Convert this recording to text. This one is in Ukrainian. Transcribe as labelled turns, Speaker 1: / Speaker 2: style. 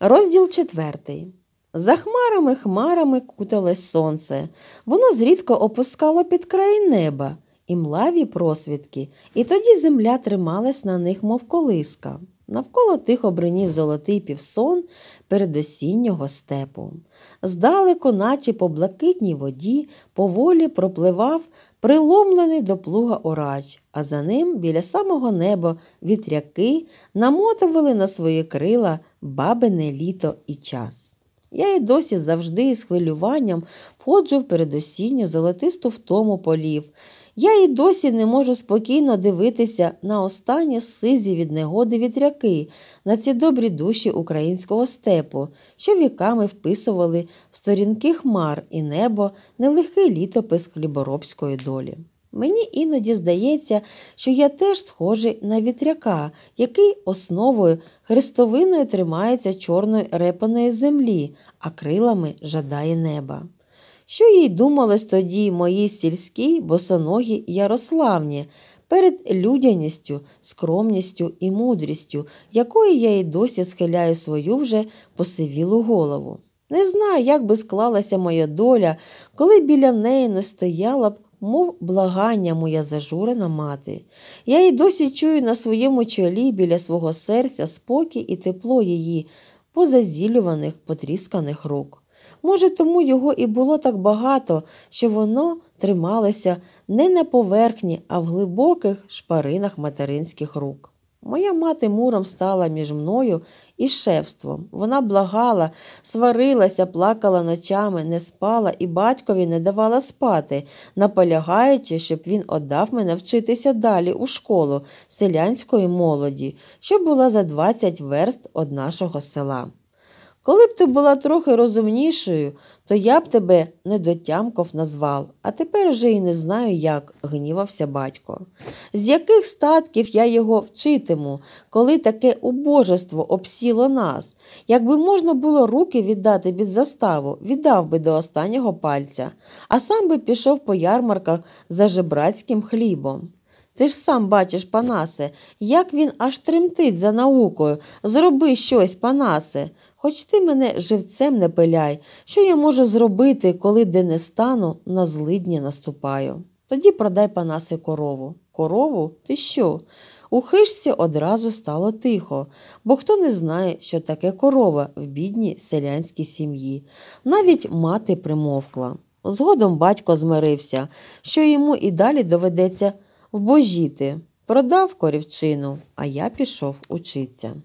Speaker 1: Розділ четвертий. За хмарами хмарами куталось сонце. Воно зрідко опускало під край неба і млаві просвідки, і тоді земля трималась на них, мов колиска. Навколо тихо бринів золотий півсон перед осіннього степу. Здалеку, наче по блакитній воді, поволі пропливав приломлений до плуга орач, а за ним, біля самого неба, вітряки намотували на свої крила бабине літо і час. Я й досі завжди із хвилюванням входжу в передосінню золотисту втому полів. Я і досі не можу спокійно дивитися на останні сизі від негоди вітряки, на ці добрі душі українського степу, що віками вписували в сторінки хмар і небо нелегкий літопис хліборобської долі. Мені іноді здається, що я теж схожий на вітряка, який основою хрестовиною тримається чорної репаної землі, а крилами жадає неба що їй думалось тоді моїй сільській босоногі Ярославні перед людяністю, скромністю і мудрістю, якої я й досі схиляю свою вже посивілу голову. Не знаю, як би склалася моя доля, коли біля неї не стояла б. Мов благання моя зажурена мати, я й досі чую на своєму чолі біля свого серця спокій і тепло її позазілюваних, потрісканих рук. Може, тому його і було так багато, що воно трималося не на поверхні, а в глибоких шпаринах материнських рук. Моя мати муром стала між мною і шефством. Вона благала, сварилася, плакала ночами, не спала і батькові не давала спати, наполягаючи, щоб він отдав мене вчитися далі у школу селянської молоді, що була за 20 верст від нашого села. Коли б ти була трохи розумнішою, то я б тебе недотямков назвав, а тепер уже і не знаю, як, гнівався батько. З яких статків я його вчитиму, коли таке убожество обсіло нас? Якби можна було руки віддати під заставу, віддав би до останнього пальця, а сам би пішов по ярмарках за жебрацьким хлібом. Ти ж сам бачиш, Панасе, як він аж тремтить за наукою. Зроби щось, Панасе. Хоч ти мене живцем не пиляй, що я можу зробити, коли де не стану, на злидні наступаю. Тоді продай Панасе корову. Корову? Ти що? У хижці одразу стало тихо, бо хто не знає, що таке корова в бідній селянській сім'ї. Навіть мати примовкла. Згодом батько змирився, що йому і далі доведеться вбожіти, продав корівчину, а я пішов учиться.